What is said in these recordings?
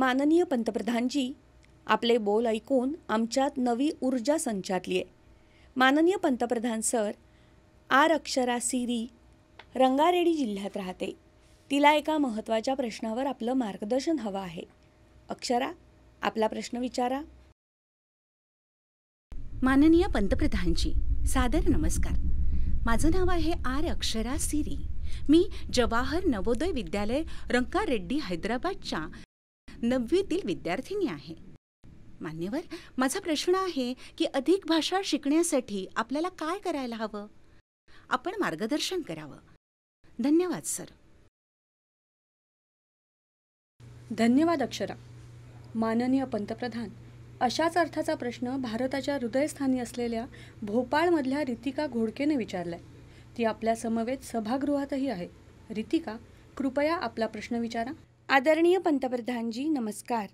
माननीय पंतप्रधानजी आपले बोल ऐकून आमच्यात नवी ऊर्जा संचारली आहे माननीय पंतप्रधान सर आर अक्षरा सिरी रंगारेड्डी जिल्ह्यात राहते तिला एका महत्त्वाच्या प्रश्नावर आपलं मार्गदर्शन हवं आहे अक्षरा आपला प्रश्न विचारा माननीय पंतप्रधानजी सादर नमस्कार माझं नाव आहे आर अक्षरा सिरी मी जवाहर नवोदय विद्यालय रंगारेड्डी हैदराबादच्या नववीतील विद्यार्थिनी आहे मान्यवर माझा प्रश्न आहे की अधिक भाषा शिकण्यासाठी आपल्याला काय करायला हवं आपण मार्गदर्शन करावं धन्यवाद सर धन्यवाद अक्षरा माननीय पंतप्रधान अशाच अर्थाचा प्रश्न भारताच्या हृदयस्थानी असलेल्या भोपाळमधल्या रितिका घोडकेने विचारलाय ती आपल्या समवेत सभागृहातही आहे रितिका कृपया आपला प्रश्न विचारा आदरणीय पंतप्रधानजी नमस्कार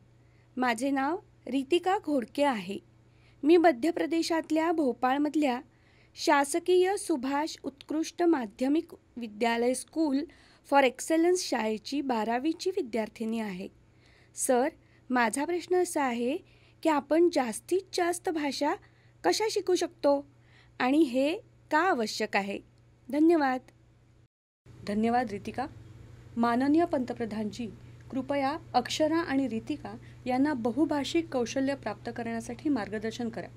माझे नाव रितिका घोडके आहे मी मध्य प्रदेशातल्या भोपाळमधल्या शासकीय सुभाष उत्कृष्ट माध्यमिक विद्यालय स्कूल फॉर एक्सलन्स शाळेची बारावीची विद्यार्थिनी आहे सर माझा प्रश्न असा आहे की आपण जास्तीत जास्त भाषा कशा शिकू शकतो आणि हे का आवश्यक आहे धन्यवाद धन्यवाद रितिका माननीय पंतप्रधानजी कृपया अक्षरा आणि रितिका यांना बहुभाषिक कौशल्य प्राप्त करण्यासाठी मार्गदर्शन करा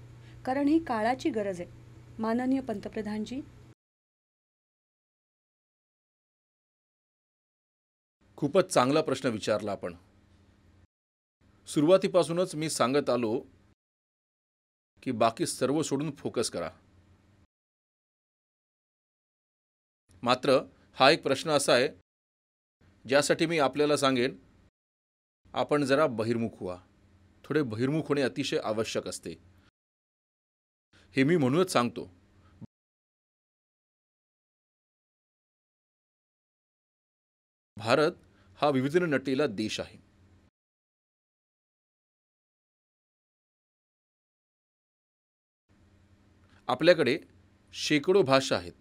कारण ही काळाची गरज आहे माननीय पंतप्रधानजी खूपच चांगला प्रश्न विचारला आपण सुरुवातीपासूनच मी सांगत आलो की बाकी सर्व सोडून फोकस करा मात्र हा एक प्रश्न असा आहे ज्यासाठी मी आपल्याला सांगेन आपण जरा बहिर्मुख व्हा थोडे बहिर्मुख होणे अतिशय आवश्यक असते हे मी म्हणूनच सांगतो भारत हा विविध नटीला देश आहे आपल्याकडे शेकडो भाषा आहेत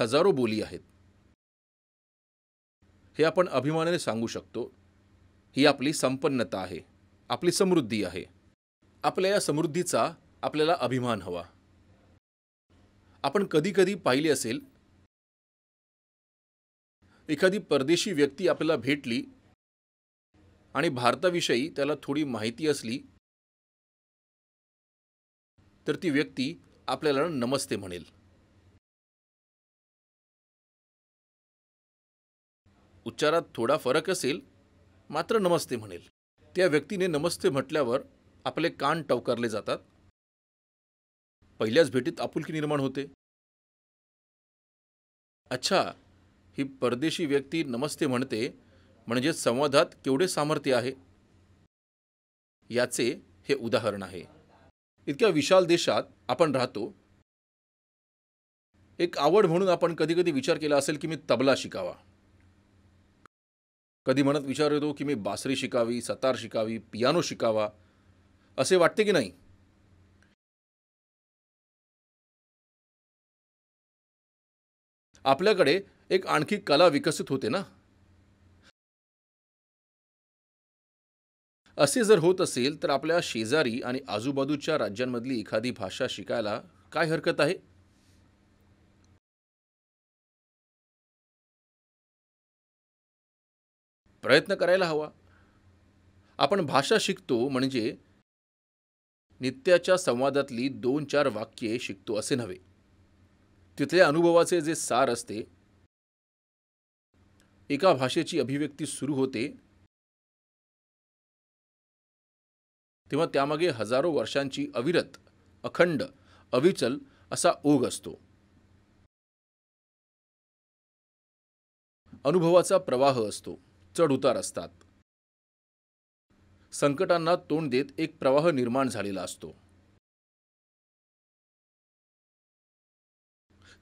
हजारो बोली आहेत हे आपण अभिमानाने सांगू शकतो ही आपली संपन्नता आहे आपली समृद्धी आहे आपल्या या समृद्धीचा आपल्याला अभिमान हवा आपण कधीकधी पाहिले असेल एखादी परदेशी व्यक्ती आपल्याला भेटली आणि भारताविषयी त्याला थोडी माहिती असली तर ती व्यक्ती आपल्याला नमस्ते म्हणेल उच्चारात थोडा फरक असेल मात्र नमस्ते म्हणेल त्या व्यक्तीने नमस्ते म्हटल्यावर आपले कान टवकारले जातात पहिल्याच भेटीत आपुलकी निर्माण होते अच्छा ही परदेशी व्यक्ती नमस्ते म्हणते म्हणजे संवादात केवढे सामर्थ्य आहे याचे हे उदाहरण आहे इतक्या विशाल देशात आपण राहतो एक आवड म्हणून आपण कधीकधी विचार केला असेल की मी तबला शिकावा कधी म्हणत विचार येतो की मी बासरी शिकावी सतार शिकावी पियानो शिकावा असे वाटते की नाही आपल्याकडे एक आणखी कला विकसित होते ना असे जर होत असेल तर आपल्या शेजारी आणि आजूबाजूच्या राज्यांमधली एखादी भाषा शिकायला काय हरकत आहे प्रयत्न करायला हवा आपण भाषा शिकतो म्हणजे नित्याच्या संवादातली दोन चार वाक्ये शिकतो असे नव्हे तिथल्या अनुभवाचे जे सार असते एका भाषेची अभिव्यक्ती सुरू होते तेव्हा त्यामागे हजारो वर्षांची अविरत अखंड अविचल असा ओघ असतो अनुभवाचा प्रवाह असतो चढउतार असतात संकटांना तोंड देत एक प्रवाह निर्माण झालेला असतो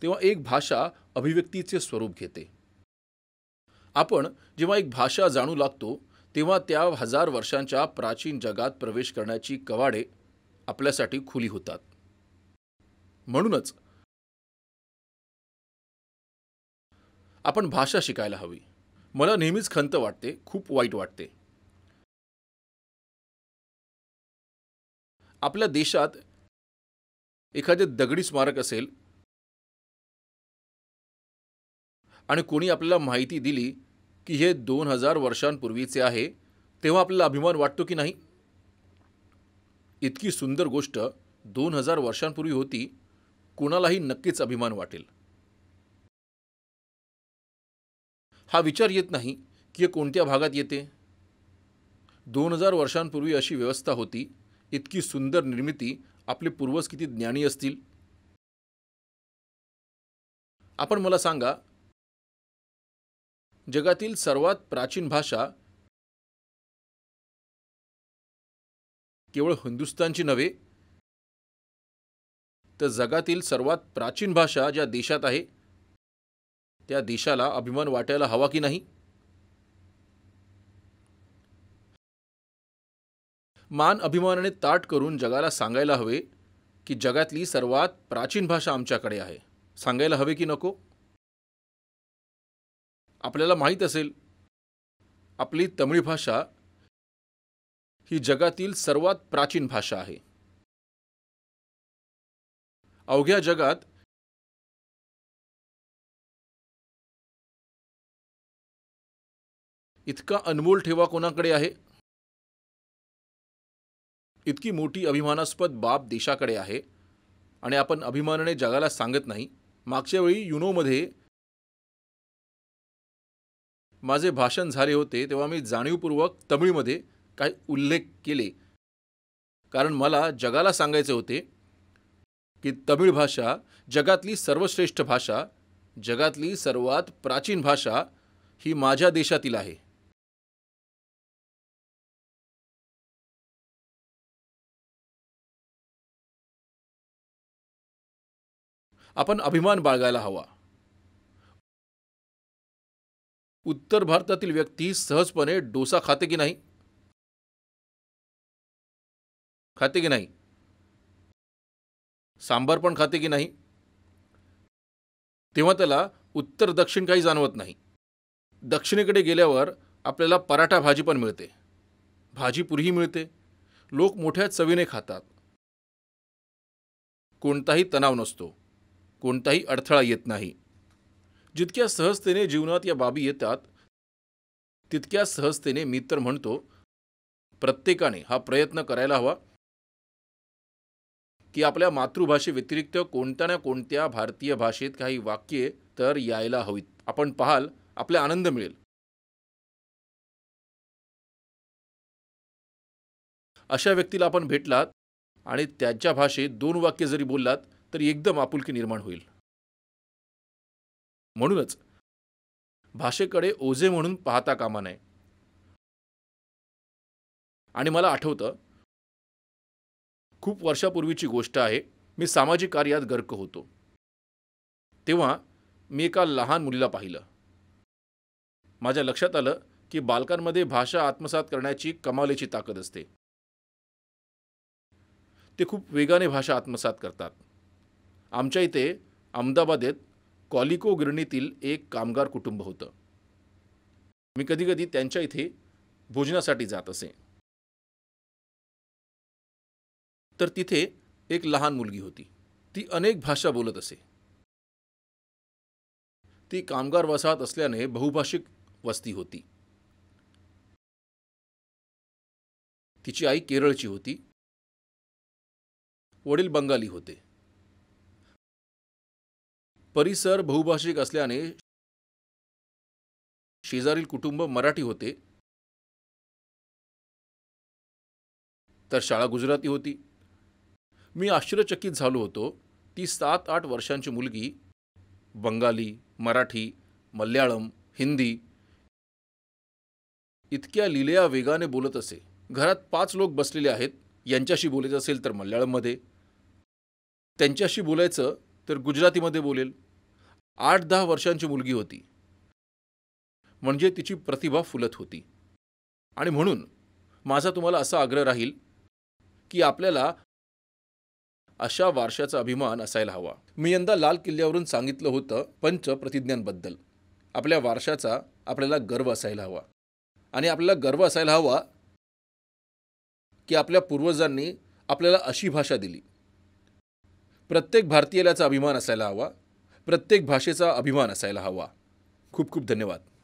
तेव्हा एक भाषा अभिव्यक्तीचे स्वरूप घेते आपण जेव्हा एक भाषा जाणू लागतो तेव्हा त्या हजार वर्षांच्या प्राचीन जगात प्रवेश करण्याची कवाडे आपल्यासाठी खुली होतात म्हणूनच आपण भाषा शिकायला हवी मला नेहमीच खंत वाटते खूप वाईट वाटते आपल्या देशात एखादे दगडी स्मारक असेल आणि कोणी आपल्याला माहिती दिली की हे दोन हजार वर्षांपूर्वीचे आहे तेव्हा आपल्याला अभिमान वाटतो की नाही इतकी सुंदर गोष्ट दोन हजार वर्षांपूर्वी होती कोणालाही नक्कीच अभिमान वाटेल हा विचार येत नाही की हे कोणत्या भागात येते दोन हजार वर्षांपूर्वी अशी व्यवस्था होती इतकी सुंदर निर्मिती आपले पूर्वज किती ज्ञानी असतील आपण मला सांगा जगातील सर्वात प्राचीन भाषा केवळ हिंदुस्तानची नव्हे तर जगातील सर्वात प्राचीन भाषा ज्या देशात आहे त्या देशाला अभिमान वाटायला हवा की नाही मान अभिमानाने ताट करून जगाला सांगायला हवे की जगातली सर्वात प्राचीन भाषा आमच्याकडे आहे सांगायला हवे की नको आपल्याला माहीत असेल आपली तमिळ भाषा ही जगातील सर्वात प्राचीन भाषा आहे अवघ्या जगात इतका अनमोल ठेवा कोणाकडे आहे इतकी मोठी अभिमानास्पद बाब देशाकडे आहे आणि आपण अभिमानाने जगाला सांगत नाही मागच्या वेळी युनोमध्ये माझे भाषण झाले होते तेव्हा मी जाणीवपूर्वक तमिळमध्ये काही उल्लेख केले कारण मला जगाला सांगायचे होते की तमिळ भाषा जगातली सर्वश्रेष्ठ भाषा जगातली सर्वात प्राचीन भाषा ही माझ्या देशातील आहे आपण अभिमान बाळगायला हवा उत्तर भारतातील व्यक्ती सहजपणे डोसा खाते की नाही खाते की नाही सांबार पण खाते की नाही तेव्हा त्याला उत्तर दक्षिण काही जाणवत नाही दक्षिणेकडे गेल्यावर आपल्याला पराठा भाजी पण मिळते भाजी पुरीही मिळते लोक मोठ्या चवीने खातात कोणताही तणाव नसतो कोणताही अडथळा येत नाही जितक्या सहजतेने जीवनात या बाबी येतात तितक्या सहजतेने मी तर म्हणतो प्रत्येकाने हा प्रयत्न करायला हवा की आपल्या मातृभाषेव्यतिरिक्त कोणत्या ना कोणत्या भारतीय भाषेत काही वाक्ये तर यायला हवीत आपण पाहाल आपल्या आनंद मिळेल अशा व्यक्तीला आपण भेटलात आणि त्याच्या भाषेत दोन वाक्य जरी बोललात तर एकदम आपुलकी निर्माण होईल म्हणूनच भाषेकडे ओझे म्हणून पाहता कामा नये आणि मला आठवतं खूप वर्षापूर्वीची गोष्ट आहे मी सामाजिक कार्यात गर्क होतो तेव्हा मी एका लहान मुलीला पाहिलं माझ्या लक्षात आलं की बालकांमध्ये भाषा आत्मसात करण्याची कमालीची ताकद असते ते खूप वेगाने भाषा आत्मसात करतात आमच्या इथे अहमदाबादेत कॉलिको गिरणीतील एक कामगार कुटुंब होतं मी कधीकधी त्यांच्या इथे भोजनासाठी जात असे तर तिथे एक लहान मुलगी होती ती अनेक भाषा बोलत असे ती कामगार वसाहत असल्याने बहुभाषिक वस्ती होती तिची आई केरळची होती वडील बंगाली होते परिसर बहुभाषिक असल्याने शेजारील कुटुंब मराठी होते तर शाळा गुजराती होती मी आश्चर्यचकित झालो होतो ती सात आठ वर्षांची मुलगी बंगाली मराठी मल्याळम हिंदी इतक्या लिलया वेगाने बोलत असे घरात पाच लोक बसलेले आहेत यांच्याशी बोलायचं असेल तर मल्याळममध्ये त्यांच्याशी बोलायचं तर गुजरातीमध्ये बोलेल आठ दहा वर्षांची मुलगी होती म्हणजे तिची प्रतिभा फुलत होती आणि म्हणून माझा तुम्हाला असा आग्रह राहील की आपल्याला अशा वारशाचा अभिमान असायला हवा मी यंदा लाल किल्ल्यावरून सांगितलं होतं पंच प्रतिज्ञांबद्दल आपल्या वारशाचा आपल्याला गर्व असायला हवा आणि आपल्याला गर्व असायला हवा की आपल्या पूर्वजांनी आपल्याला अशी भाषा दिली प्रत्येक भारतीयालाचा अभिमान असायला हवा प्रत्येक भाषेचा अभिमान असायला हवा खूप खूप धन्यवाद